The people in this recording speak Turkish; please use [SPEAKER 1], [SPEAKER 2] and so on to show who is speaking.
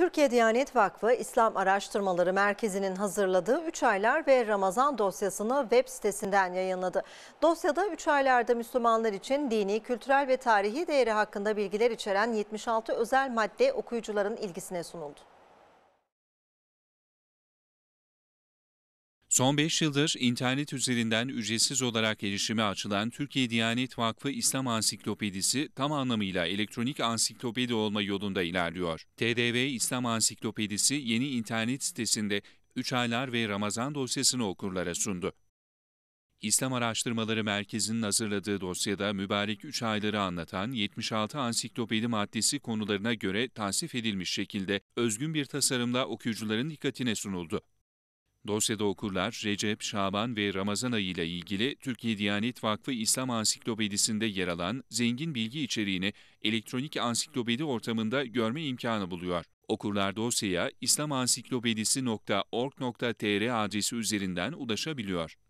[SPEAKER 1] Türkiye Diyanet Vakfı İslam Araştırmaları Merkezi'nin hazırladığı 3 aylar ve Ramazan dosyasını web sitesinden yayınladı. Dosyada 3 aylarda Müslümanlar için dini, kültürel ve tarihi değeri hakkında bilgiler içeren 76 özel madde okuyucuların ilgisine sunuldu.
[SPEAKER 2] Son 5 yıldır internet üzerinden ücretsiz olarak erişime açılan Türkiye Diyanet Vakfı İslam Ansiklopedisi tam anlamıyla elektronik ansiklopedi olma yolunda ilerliyor. TDV İslam Ansiklopedisi yeni internet sitesinde Üç Aylar ve Ramazan dosyasını okurlara sundu. İslam Araştırmaları Merkezi'nin hazırladığı dosyada mübarek 3 ayları anlatan 76 ansiklopedi maddesi konularına göre tasnif edilmiş şekilde özgün bir tasarımla okuyucuların dikkatine sunuldu. Dosyada okurlar Recep, Şaban ve Ramazan ayı ile ilgili Türkiye Diyanet Vakfı İslam Ansiklopedisi'nde yer alan zengin bilgi içeriğini elektronik ansiklopedi ortamında görme imkanı buluyor. Okurlar dosyaya islamansiklopedisi.org.tr adresi üzerinden ulaşabiliyor.